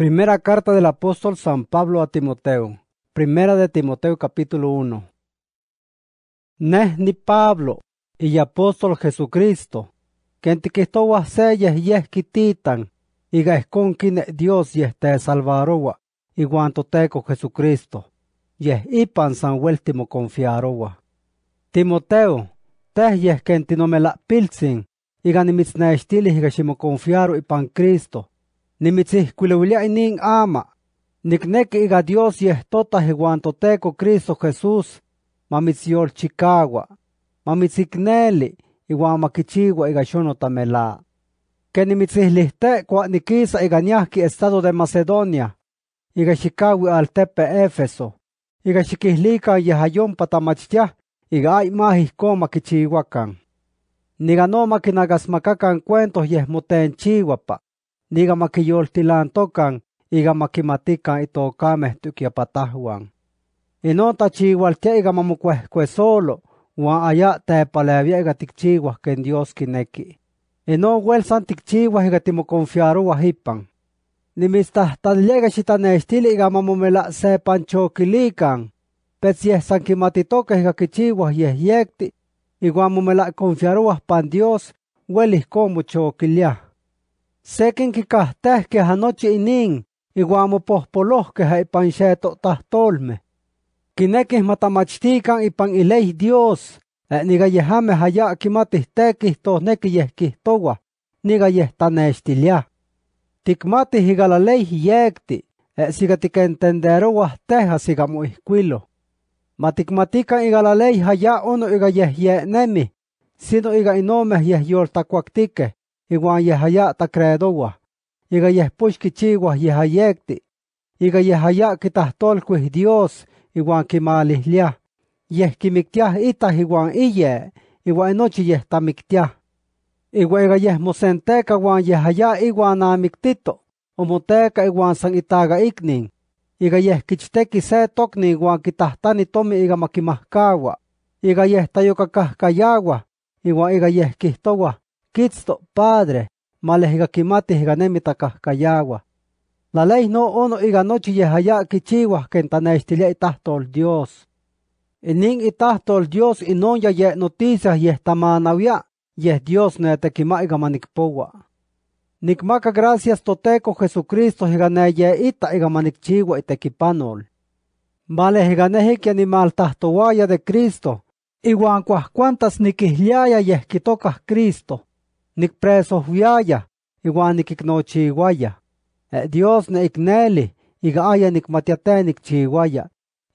Primera carta del apóstol San Pablo a Timoteo. Primera de Timoteo capítulo 1. No ni Pablo y apóstol Jesucristo, que en sellas y esquititan, y quien Dios y este salvaroa, y guanto teco Jesucristo, y es ipan San Hueltimo confiaroa. Timoteo, te y es que no me la pilsin, y y gashimo confiaro y pan Cristo, y inin ama, niknek iga Dios y guantoteco Cristo Jesús, Chicagua, mamitzicneli tamela maquichigua iga xonotamela. Que nimitzihlihtecua niquisa iga ki estado de Macedonia, iga al Tepe Éfeso, iga xiquihlica yehayompa tamachtiah iga y ihcon maquichihuacan. Niga no maquinagasmacacan cuentos yehmotenchihuapa niga makiyoltilan tocan, iga nota itocameh tuquiapatahuan. igama chihualtia iga solo, uan aya palavi iga que ken Dios kineki. Ino huelsan ticchiuah iga tan ipan. Nimistahtalilia iga estil iga la sepan choquilican, petsiehsan kimatitoque iga kichiuah yekti, me la confiaru pan Dios, komu kilia. Sekin kikahtähke hanochi inin, iguamo ke ipan xeto tahtolme. Kinekih matamachtikan ipan ilei Dios, niga yehame haya kimatihtekih tohneki yehkihtowa, niga yehtanestilia. Tikmati higalalei yekti, siga tikentenderowa teha siga muihkuilo. Matikmatikan igalalei haya ono iga nemi, sino iga inome yehyoltakuaktike iwan yehaya wa iga yehpuch kichiwa yehayekti, iga yehaya kitahtolkuih Dios ki kimalihlia, yeh kimiktiah ita iwan iye, iwan enochi yeh tamiktiah. Iwan iga yeh mosenteka iwan yehaya iwan amiktito, omoteka iwan san itaga iknin, iga yeh kichteki se tokni iwan kitahtani tomi iga makimahkawa, iga yeh tayokakahkayawa, iwan iga yeh kihtowa, Cristo Padre, malejgaquimati hganemitacaj kayagua. La ley no ono higanochi yehaya y y itahtol Dios. Ining itahtol Dios y non ya ye noticias y y es Dios y manikpowa. Nicmaca gracias toteco Jesucristo tequipanol. ita y Male Vale que animal tahtowaya de Cristo, y cuas cuantas y y quitocas Cristo igual iwan nikiknochiuaya. E Dios neikneli iga aya nikmatiate y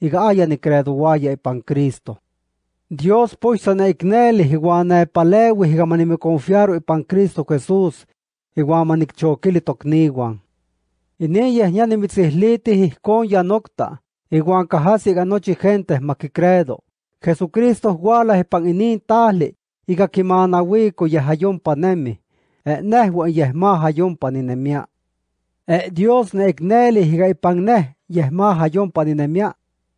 iga aya y ipan e Cristo. Dios pues sa iguana iwan nepalewi iga y ipan e Cristo Jesús iwan manikchokili tokniwan. y ñanimitsihlitih ya nocta, iwan kahasi iga nochi gente credo. Jesucristo guala ipan inin tali, e, e, iga quimanahui weko ya hayon panemi. ehneh uan yeh ma ayompa Dios neecneli higa ipangneh yeh ma ayompa ninemia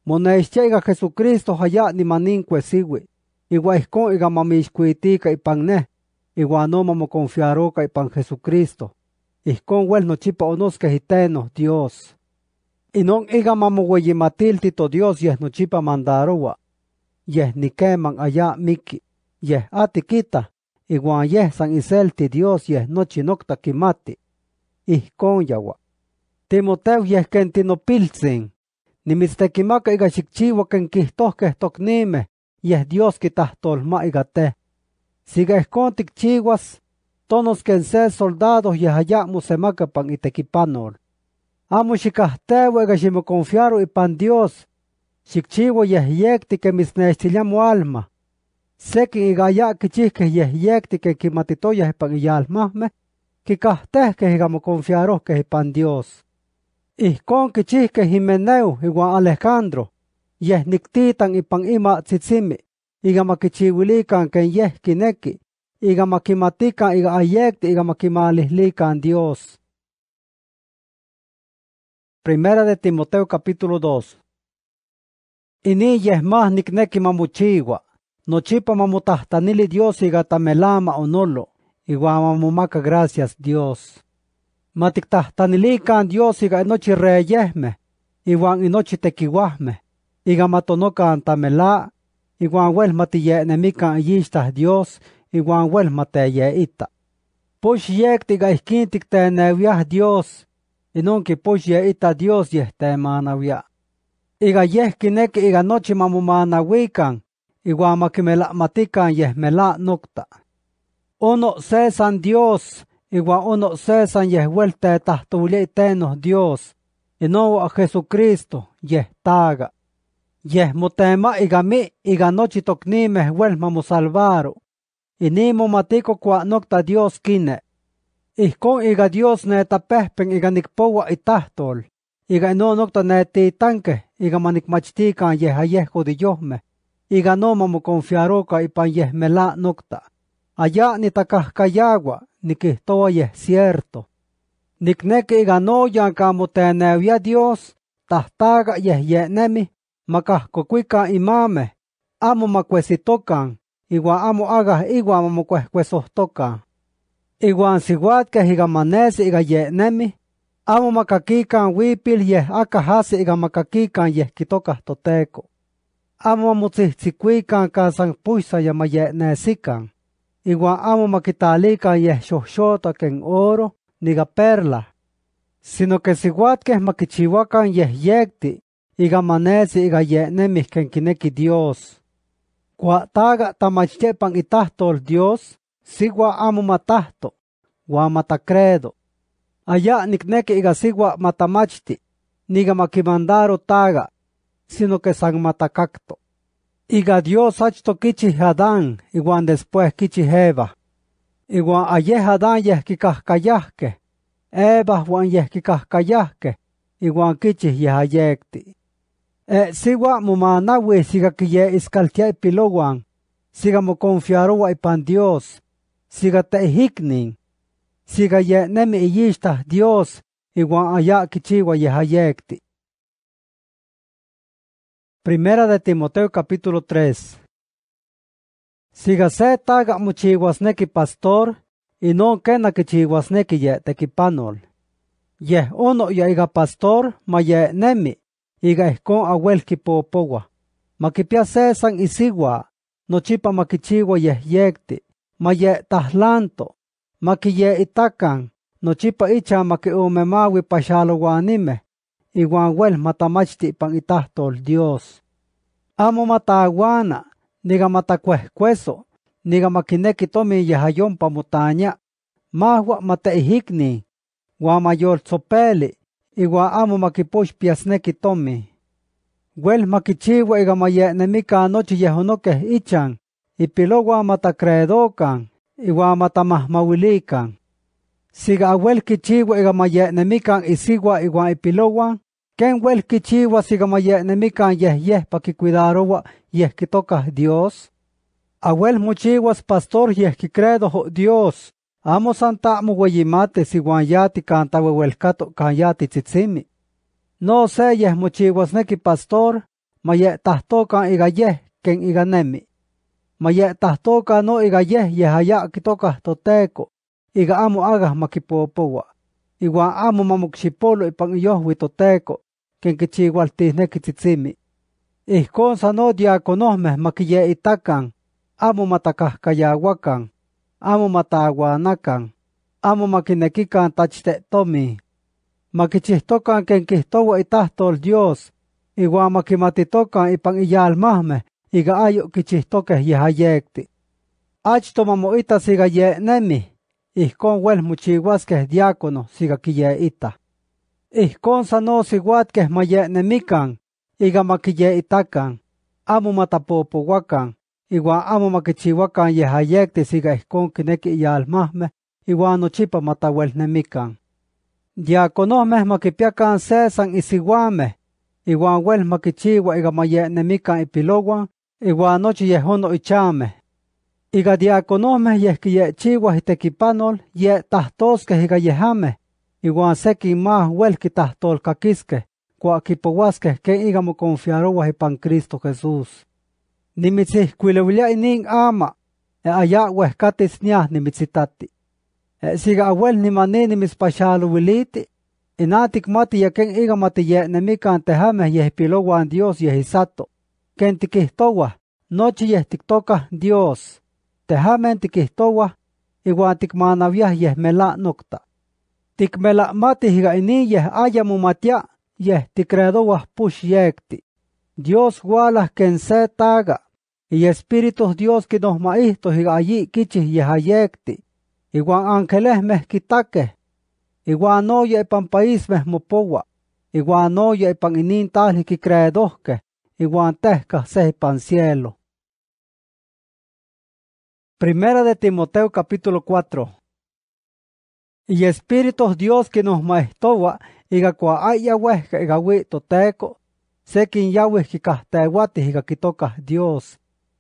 monextia ica jesucristo haya ni cuesiwi iua Igual ica y ica ipangneh Igual no y ipan jesucristo ihcon no chipa onosqueh dios Dios inon ica matilti to Dios yeh chipa mandarowa yeh nikeman aya miki yeh atiquita, y es san iselti Dios y noche nocta quimati, es yawa. Timoteo yeh ken que kimaka iga que ken tocnime, y es Dios y iga te. Siga ihcon tikchiwas, tonos ken se soldados y yeh y semakapan itequipanol. Amo y iga y pan Dios, yecti que mis quemitsnextiliamo alma. Sequin igaya quichihqueh yeh que kikastezque ke higamo confiaros ke pan Dios. Ihcon kichiske himeneu igua Alejandro, yeh nictitan ipan ima tzitzimi, icamaquichiuilican kineki yeh quinequi, iga ica ayecti icamaquimalihlican Dios. Primera de Timoteo capítulo 2 Ini yeh más nicnequi mamuchiwa, nochipa mamotahtanili Dios igatamelama onolo, iwa mamomaka gracias Dios. Matiktahtanilikán Dios iga inochi reyehme, iwan inochi tekiwahme, iga matonokán tamelá, iwan welmatiye'nemikán yixtah Dios, iwan welmateye'ita. ita. yek tiga ihkin tiktenewiah Dios, inonki pox ita Dios yehtemanawiah. Iga yehkineki iga nochi mamomanawikan, igual maquimelamatican nokta. Ono se san Dios, igua ono se san yehuelte tenos Dios, a Jesucristo yehtaga. Yehmotema igami iganochi toknime huelmamo salvaro, inimo matiko kuanocta Dios kine. Ihkon iga Dios neetapehpen iga nikpowa itahtol, iga inonocta neetitanke, iga yeha yehayehko de yohme. Y ganó iganoma y pan yehmela nocta. Allá ni y yeh cierto. Nicneque iganoyan camoteneuia Dios, tahtaga maka y mame, amo maquesitokan, igua amo hagas igua mamocuescuesohtocan. Iguan sihuatque igamanece nemi amo macaquican huipil yeh y igamacaquican yeh kitoka toteko amo amotzihtzikuikan kan san puisa yamayehneesikan, igwa amo makitalikan yeh xoxota ken oro niga perla, sino que sihuatqueh ye yekti yekti, iga manesi iga ne ken kineki Dios. Kuataga tamachyepan el Dios, sigwa amo matahto, gua credo. Allá nikneki iga sigua matamachti, niga taga, sino que san matacacto. Iga Dios achto kichi y iguan después kichi Eva. Igual ayer eba kikas kahkayahke, Eva juan kikas Iguan kichi yehayekti. E siwa we siga kiye iskaltia ipilowan, siga mo y ipan Dios, siga tehiknin, siga ye nemi yista Dios, Iguan allá kichiwa yehayekti. Primera de Timoteo capítulo 3. Sigase taga muchiguasneki pastor, y no kena neki ye tequipanol. Ye uno ya pastor, ma ye nemi, iga po awelki maquipia Makipiase san isigua, no chipa kichigua ye yekti, ma ye tahlanto, maki ye itakan, no chipa icha ume pashalo guanime, iwawel matamachti pang itahtol Dios. Amo matawana, niga matakwehkweso, niga makineki tomi yahayon pamutanya, mahwa mateihikni, wa mayor tzopeli, iwa amo makiposh piasneki Wel makichiwa iga mayenemika noche yehonoke ichan, ipilowa matakredokan, iwa matamahmawilikan. Siga awel kichiwa iga mayenemika isiwa iwa ipilowan, Ken wel kichiwa sigamayecnemican ye que toca Dios. Awel muchiguas pastor yehquicredo ho Dios. Amo santa santamo si guayati yati cantawewelcato kato yati tzitzimi. No se neki pastor, mayectahtocan igayeh ken iganemi. tahtoka no igayeh yehayaqquitocah toteco, iga amo agah maquipopowa. Iwa amo mamuxipolo y iyohwi toteco ken kichiualtijneki tzitzimi. Ijkon san y itakan, amo matakahkayawakan, amo mataaguanakan, amo makinekikan que Makichihtokan y kihtowa itahtol Dios, ya makimatitokan ipan iyalmahmeh iga ayo kichihtokeh yehayekti. Achto mamoita siga nemi, ijkon que es diácono siga ita. Ijkon sano amu mayehnemikan ika maquiyehitakan, amo matapopohuakan iuan amo maquichiuakan te siga ihkon kineki iyalmahmeh iuan nochipa matauelnemikan. meh makipiakan se san isiuameh iuan uel maquichiua ika mayehnemikan ipilouan iuan nochi yehono ichameh. Ika diakonohmeh chiwa itekipanol yeh tahtoske higa yehameh que seki maj uelki kwa cuaquipouasqueh que ígamo confiarouah pan Cristo Jesús. Nimitzihcuileuilia ining ama, e allá uehcatis niah nimitzitati. E siga abuel nimani y inatic mati ya ken igamati yehnemican tejameh yehpilouan Dios yehisato, ken noche nochi tiktoka Dios, tejamen tiquihtouah, viah ticmanaviah nocta ticmelahmatihgaini yeh ayamumatya yeh ticreedowah Push yecti. Dios gualas ken se taga, y espíritus Dios y higayih ángeles yehayecti, Igual angelehmeh quitakeh, iuan noya ipan paísmeh mopowa, no noya ipan inin talih quicreedohqueh, Iguan tehcah se pan cielo. Primera de Timoteo capítulo 4 y espíritus Dios que nos maestowa, iga cua que huesca, toteco, to teco, sequin yahweh que y que toca Dios.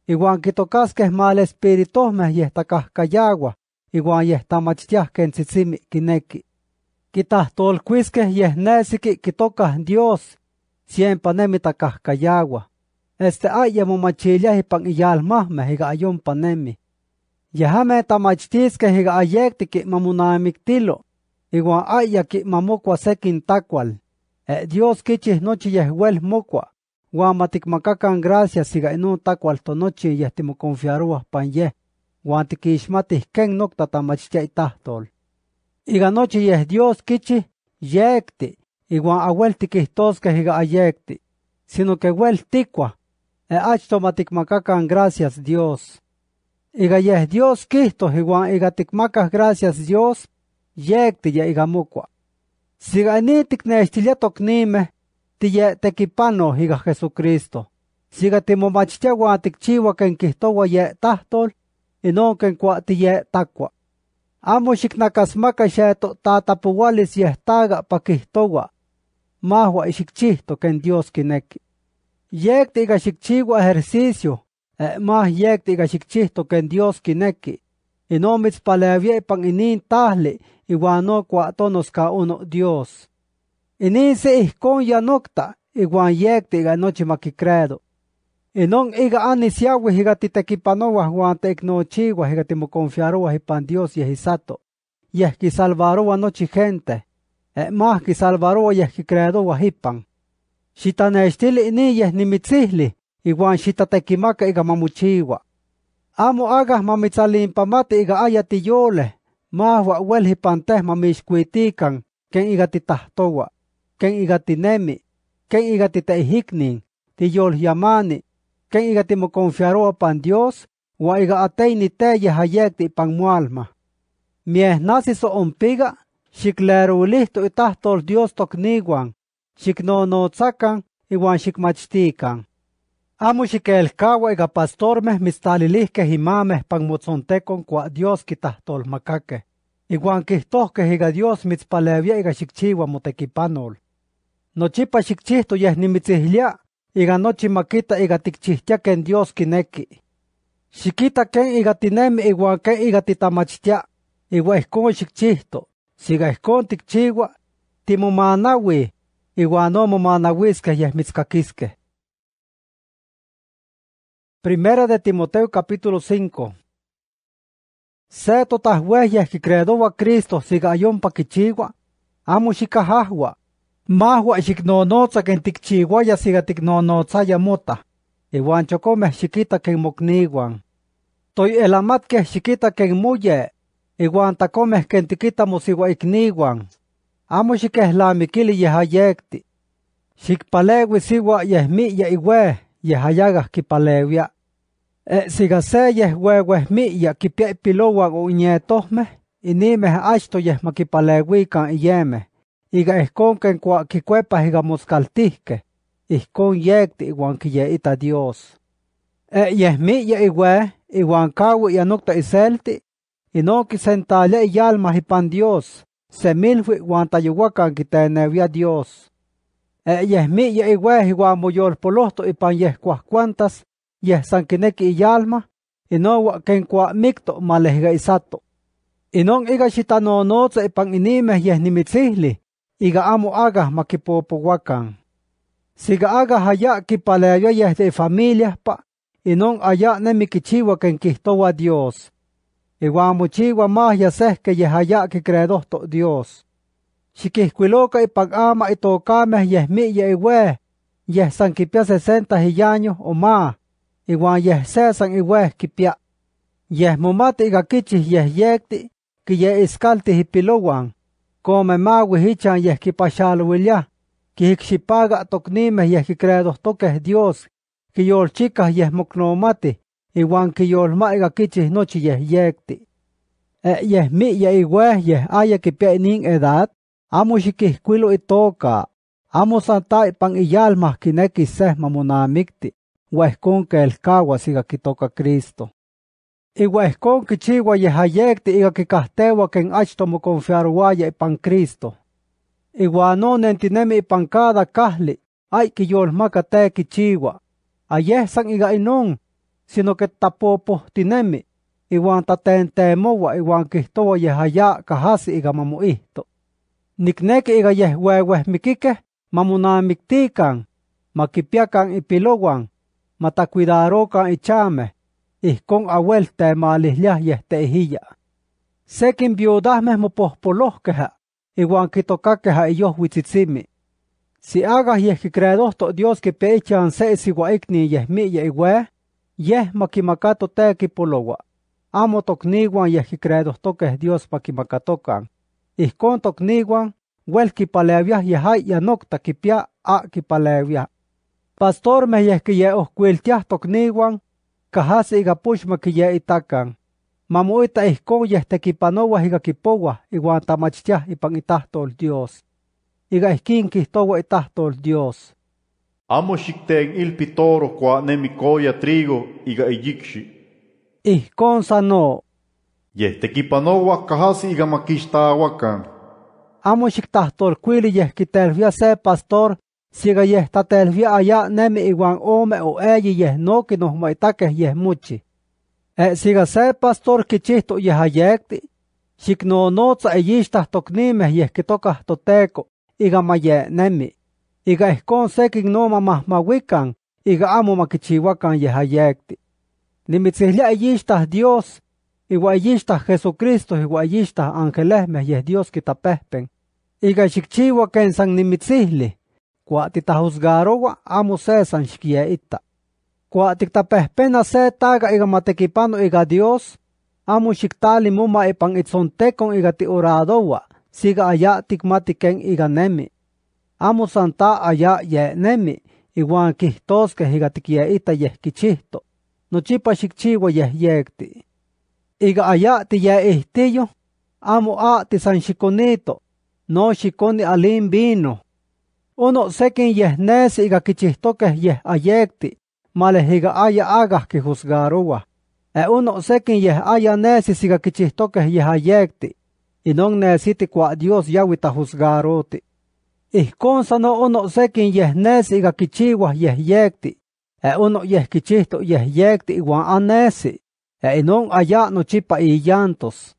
Iguan tocas que es mal espíritu, me y esta cascayagua, iguan y esta machtias que en tzitzimi kineki, Quitas tolcuisques y es que tocas Dios, siempre casca cascayagua. Este hay mo y pan y alma me panemi. Yahame que higa ayecti que amiktilo, iguan aya que mamocua sekin takwal, E Dios quichis noche yehuel mocua, guan makakan gracias siga to tonochi tonoche yahtimoconfiaruas pan yeh, guan tiquixmatis ken nocta tahtol. Iga noche yeh Dios quichis yecti, iguan ahuel toske higa ayecti, sino que huel ticua, e achto makakan gracias Dios. Ega ya es Dios Cristo, igual ega macas gracias Dios, yecte ya ega mocua. Si gané tecnaestilia tocnime, te ya tequipano ega Jesucristo. Si ga temomachtiagua tecchiwa que enquistowa ya tahtol, no que enqua te ya taqua. Amo xiknakasmaka ya to tatapuales ya estaga pa quistowa. Mahua y xikchisto que en Dios quineki. Yecte ega xikchiwa ejercicio, mah yek ga que en Dios quineki. Inomits paleaviepan inin no iwano tonos ka uno Dios. Inin se ihkon yanokta iwan yektiga nochi Y Inon iga anisiawi higa titekipanowah huan hisato. confiar timoconfiarowa hipan Dios yehisato. Yehki salvarowa nochi gente. Eh, Mahki salvarowa yehki credowa hipan. ni ni mitzihli. iwan sita tekimaka iga mamuchiwa. Amo agah mamitsalin pamati iga ayati yole, mahwa welhi panteh mamishkuitikan, ken iga titahtowa, ken iga tinemi, ken iga titeihiknin, ti yol yamani, ken iga timokonfiaroa pan Dios, wa iga ateini teye hayekti pan mualma. Mieh nasi so ompiga, shikleru lihto itahtol Dios tokniwan, shikno no tzakan, iwan shikmachtikan. Amo xiquelcaua ica pastormeh pan imameh con cua Dios Iguan Iguan que jiga Dios mitzpalevia y xicchiua motequipanol. Nochipa xicchihto yas nimitzihlia iga nochi maquita ken que en Dios kineki. Shikita ken igatinem y iuan ken ica titamachtia si ga xicchihto, siga timo timo y guanomo no y es mitzcaquisqueh. Primera de Timoteo capítulo 5. Se totas huellas que creado a Cristo yon pa kichigua, amo shikahahua, mahua shiknonotza ken ya siga muta, y guancho chiquita shikita que Toy elamat que shikita que muye, iwan que en tikita y amo shikehlami kili yehayekti, y siwa y iwe, y y kipaleuya y nime yehweuehmiya kipiahipilowak es inimeh achto yehmakipaleuikan iyemeh ika ihkon ken y ika y con yecti iuan ita Dios. E y y y y que sentale y alma y pan Dios se semilui que te quiteneuia Dios. Eh, y ye igual igual moyor polosto y pan yeh cuas cuantas es sanquineki y alma y no waquen micto malehga isato y non iga chitano noza y pan inime yeh nimitzihli iga amo aga maquipopohuacan siga aga haya kipaleayo yeh de familias pa y non haya nemikichiwa que a Dios igual mochiwa más sé que yeh haya que credosto Dios Xiquihcuiloca y pagama y tocame yehmiya y hue, yeh san sesenta y años o más, igual yeh sesan y hue quipia. Yeh mumati y gaquichis yeh yecti, que yeh y pilowan, come y hichan yeh quipachal huilia, que tokni tocnime yeh credos toques Dios, que yol chicas yeh y igual que yol ma y gaquichis noche yeh yecti. Eh, yeh mi edad, amo xikihkuilo itoka, amo santa ipangiyalmah kineki seh mamonamikti, ka elkawa siga kitoka Cristo. Iwa ehkon kichiwa yehayekti iga kikahtewa ken achto mokonfiaruaya ipan Cristo. Iwa anonen tinemi ipan kada kahli, ay kiyol te kichiwa. Ayehsan iga inon, sino ket tapopo tinemi, iwan taten temowa iwan kihtowa yehaya kahasi iga mamuihto. Niknek igayeh weweh mikikeh mamunamiktikan, makipiakan ipilowan, matacuidarokan ichame, ihkon ahuelte maalihliahyeh teijiya. Sekin viudahmeh mopohpolohkeja, iwan kitokakeja iyohwitzitzimi. Si que yeh to Dios se seisiwaikni yehmiye iweh, yeh makimakato polowa, Amo tokniwan to toques Dios pakimakatokan. Ihcon tocniuan yahai yanokta kipia aki aquipaleviah. Pastor meyehquiye ohcuiltiah tocniuan cajase igapush quiye itacan. Mamuita ihcon yehtekipanoa igaquipoa iuan tamachtiah itahtol Dios. Iga iskin quihtoua itahtol Dios. Amo xicten kwa nemikoya trigo iga iyicxi. Iscon sanó. Yehtekipanowa kahasi igamachixtahuaca. Amo xictahtorcuili telvia se pastor, siga yehtlatelvia aya nemi iwan ome o noh maitake yeh muchi. E siga se pastor kichihto yehayekti, xiknonotza eyixtahtoknimeh teko iga nemi. Iga ehkon sekin noma mahmawikan, iga amo makichiwakan yehayekti. Nimitzilia eyixtah Dios, Iwa iyixta Jesucristo, iwa iyixta me yeh Dios kitapehpen. Ika xikchiwa ken san nimitzihli, kua titajuzgarowa amo se san xkie ta Kua tiktapehpena se taga iga matekipano iga Dios, amo xiktali muma ipan itzontekon iga tioradowa, siga aya tikmati ken iga nemi. Amo santa aya ye nemi, iwan kihtoskeh iga tikie yeh kichihto. chipa xikchiwa yeh yekti. iga te ya estello, amo te san chiconito, no xikone alin vino uno seken y iga kichihtoke que ayekti male iga aya aga que juzgarowa e uno seken y que nesis ya kichihtoke yeh y no necesite cua dios yawita juzgarote ihkon no uno seken y iga kichiwa ya yekti e uno yeh ya yeh igual a anesi eh, Enon allá chipa y llantos.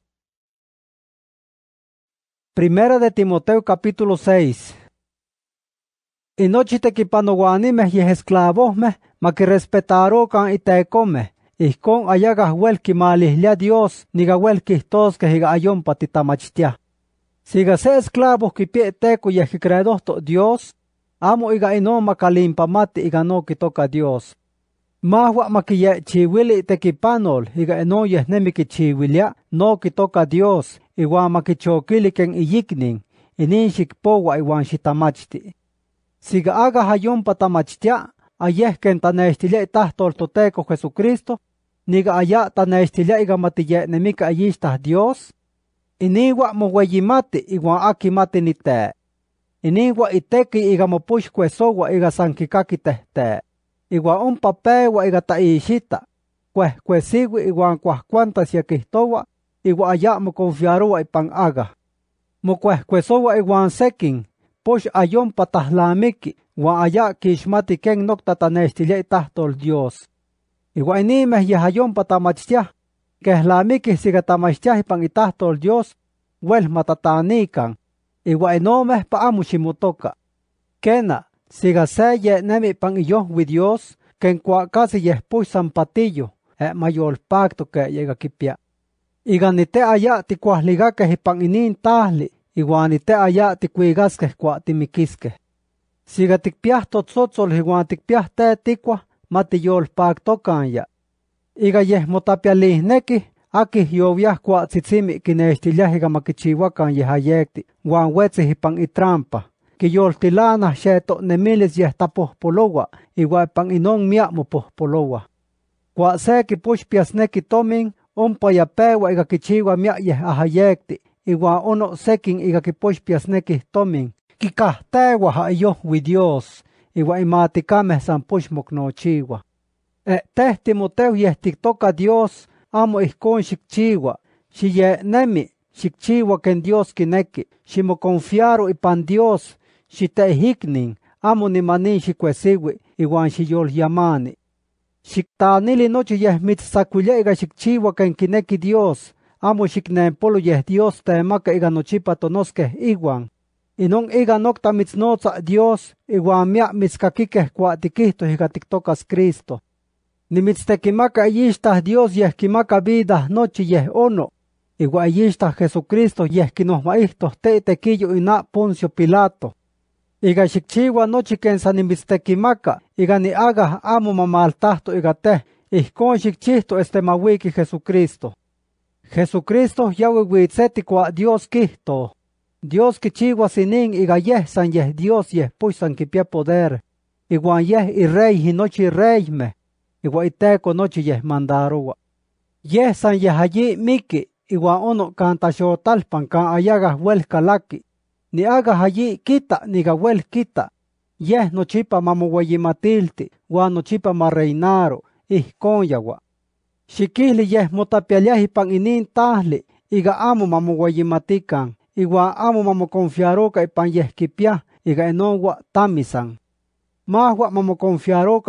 Primera de Timoteo capítulo 6. Y que pano guanime y me, ma que respetaro y te come. Y con allá gahuelki malihlia Dios, ni ki tos que higa patita machitia. Siga esclavos que pie teco y credosto Dios, amo ma ma mate y ganó que toca Dios. Mahua makiye chiwili tequipanol, higa no yehnemi que chiwilia, no kitoka toca Dios, iwa y ken iyiknin, inin xikpowa iwan shitamachti. Siga aga hayon patamachtia, ayeh ken tanestilia tahtol Jesucristo, niga aya igamati iga matilla nemika ayistah Dios, iniwa mwayimati igua akimati mate nite, iniwa iteki iga sowa iga sankikaki iwa ompa pewa iga taihita kueh kuesiwi iwan kuahkuanta siakihtowa iwa aya mokonfiarowa ipan'aga mokuehkuesowa iwan sekin pox ayon tahlamiki wa aya kixmati ken nokta tanextilia itahtol dios iwa ayon yahayompa tamachtiaj kehlamikih sika tamaxtiaj ipan itahtol dios wel matatanikan iwa inomeh pa amo kena siga se ye nemi pan yo with Dios que casi ye pui san patillo e mayor pacto que llega kipia iganite aya ti kuahliga que hipan inin tahli iguanite aya ti kuigas que kuatimikiske siga tikpiah totzotzol iguan tikpiah te tikua matiyol pacto kan ya kanya iga yeh motapialihneki akih yowiah kuatzitzimi kinextilyah iga makichiwakan wan guan hipang i itrampa que yo quiyoltilana pos nemilis yehtapoh igual pan inon miamo poh polowa. Cua se quipuxpiasnequi tomin, ompa yapewa iga quichiwa miayeh ahayecti, iwa ono sequin iga tewa tomin, yo with Dios, iwa imaticameh san testimoteo y ya tiktoka Dios amo ye nemi nemi que ken Dios confiaro y pan Dios hiknin, amo nimanin xikuesiwi iuan yamani. Xiktanili nochi yeh mitsacuileiga ken kineki Dios, amo xiknempolo yeh Dios tehemaca iga nochipa iguan, y Inon iga nokta mitznotza Dios iguamia mis mitzcaquiqueh cuatiquihtos iga tictocas Cristo. Nimitstequimaca yista Dios yeh kimaka vida nochi yeh ono, iuan iyixtah Jesucristo te tequillo y ina Poncio Pilato iga noche san ken sanimitstequimaka iga amu amo mamaltajto iga tej ijkon este estemauiki jesucristo jesucristo yawiuitse dios quisto. dios kichiua sinin iga yej san dios pues san kipia poder iuan yej rey hinochi reyme iua iteko nochi yej mandarowa yej san allí miki iuan ono tal kan ayagas uelkalaki ni hagas allí quita, ni gawel quita. Yes nochipa gua wa nochipa marreinaro, ihkonyawa. Xikihli yes motapialiaji pan inin tahli, iga amo mamoguayimatikan, iwa amo mamoconfiaroca ipan yehkipiah, iga enonwa tamisan. Mahwa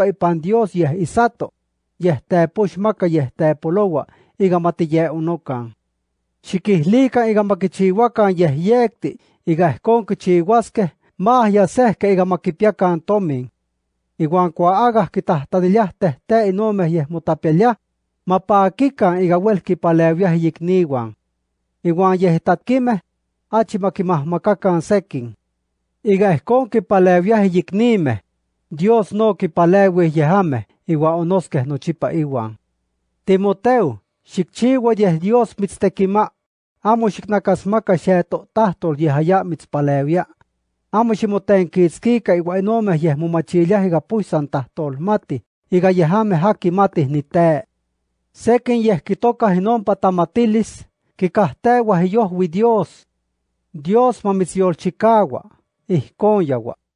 y pan Dios ya isato, maka ya ta polowa iga matille unokan. y iga makichiwakan ya yekti, iga ihkonki chiihuaskeh mahyaséhkeh iga maquipiacan tomin iuan cua agah quitahtayilyah tehteh inomeh yeh motapialiah mapaquican iga uelh quipaleuiah iyicniuan Iguan yeh itatquimeh achi maquimahmacacan sekin. iga ihcon eh quipaleuiah me. dios no quipaleuih jehame ameh onoske onosqueh nochipa iuan timoteo shikchiwa yeh dios mitztequimah Amoxiknacasmacaxiato tahtol yehayamitsipaleuya. Amoximotenquitsquica iua inome yehmomachilia higa puisan tahtolmati ica yehame haki mati nite. Sequin yehquitoca inompa tamatilis quicahteua iyohui Dios. Dios mamitziyolchicaua, ijkon yaua.